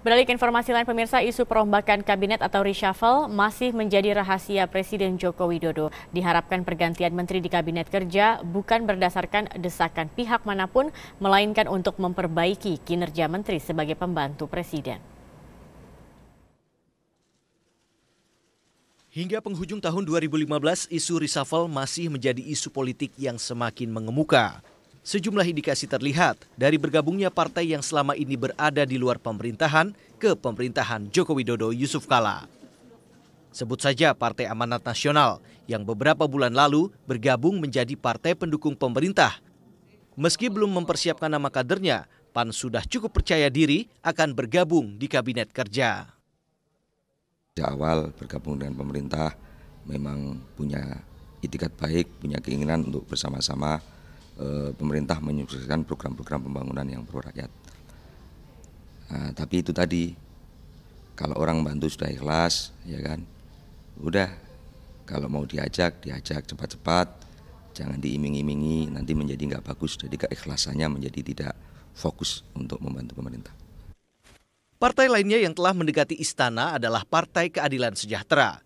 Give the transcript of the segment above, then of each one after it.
Beralih ke informasi lain pemirsa, isu perombakan kabinet atau reshuffle masih menjadi rahasia Presiden Joko Widodo. Diharapkan pergantian menteri di kabinet kerja bukan berdasarkan desakan pihak manapun, melainkan untuk memperbaiki kinerja menteri sebagai pembantu presiden. Hingga penghujung tahun 2015, isu reshuffle masih menjadi isu politik yang semakin mengemuka. Sejumlah indikasi terlihat dari bergabungnya partai yang selama ini berada di luar pemerintahan ke pemerintahan Joko Widodo Yusuf Kala. Sebut saja Partai Amanat Nasional yang beberapa bulan lalu bergabung menjadi partai pendukung pemerintah. Meski belum mempersiapkan nama kadernya, PAN sudah cukup percaya diri akan bergabung di kabinet kerja. Di awal bergabung dengan pemerintah memang punya itikat baik, punya keinginan untuk bersama-sama Eh, pemerintah menyukseskan program-program pembangunan yang pro rakyat. Nah, tapi itu tadi kalau orang bantu sudah ikhlas, ya kan, udah kalau mau diajak diajak cepat-cepat, jangan diiming-imingi nanti menjadi nggak bagus. Jadi keikhlasannya menjadi tidak fokus untuk membantu pemerintah. Partai lainnya yang telah mendekati istana adalah Partai Keadilan Sejahtera.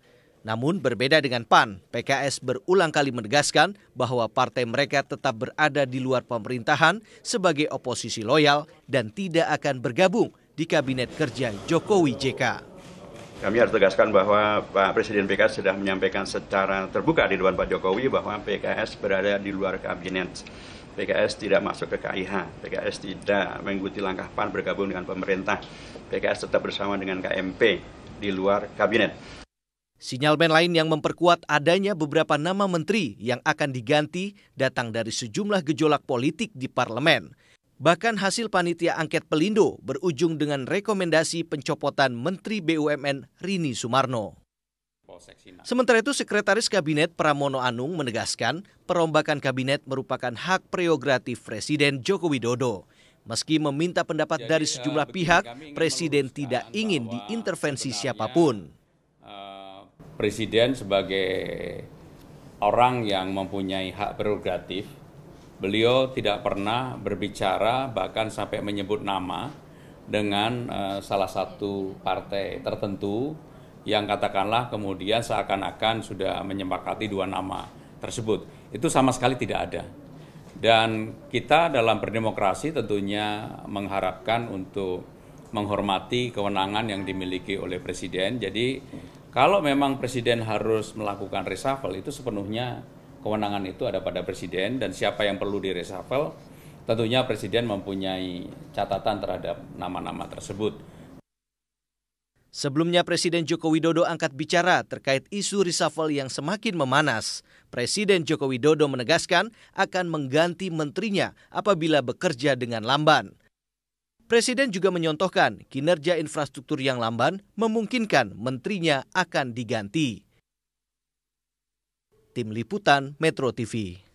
Namun berbeda dengan PAN, PKS berulang kali menegaskan bahwa partai mereka tetap berada di luar pemerintahan sebagai oposisi loyal dan tidak akan bergabung di kabinet kerja Jokowi JK. Kami harus tegaskan bahwa Pak Presiden PKS sudah menyampaikan secara terbuka di depan Pak Jokowi bahwa PKS berada di luar kabinet. PKS tidak masuk ke KIH, PKS tidak mengikuti langkah PAN bergabung dengan pemerintah, PKS tetap bersama dengan KMP di luar kabinet. Sinyalmen lain yang memperkuat adanya beberapa nama menteri yang akan diganti datang dari sejumlah gejolak politik di parlemen. Bahkan hasil panitia angket Pelindo berujung dengan rekomendasi pencopotan Menteri BUMN Rini Sumarno. Sementara itu Sekretaris Kabinet Pramono Anung menegaskan perombakan kabinet merupakan hak prerogatif Presiden Joko Widodo. Meski meminta pendapat dari eh, sejumlah pihak, Presiden tidak ingin diintervensi siapapun presiden sebagai orang yang mempunyai hak prerogatif, beliau tidak pernah berbicara bahkan sampai menyebut nama dengan eh, salah satu partai tertentu yang katakanlah kemudian seakan-akan sudah menyepakati dua nama tersebut. Itu sama sekali tidak ada. Dan kita dalam berdemokrasi tentunya mengharapkan untuk menghormati kewenangan yang dimiliki oleh presiden. Jadi kalau memang presiden harus melakukan reshuffle itu sepenuhnya kewenangan itu ada pada presiden dan siapa yang perlu di reshuffle tentunya presiden mempunyai catatan terhadap nama-nama tersebut. Sebelumnya Presiden Joko Widodo angkat bicara terkait isu reshuffle yang semakin memanas. Presiden Joko Widodo menegaskan akan mengganti menterinya apabila bekerja dengan lamban. Presiden juga menyontohkan kinerja infrastruktur yang lamban memungkinkan menterinya akan diganti. Tim Liputan Metro TV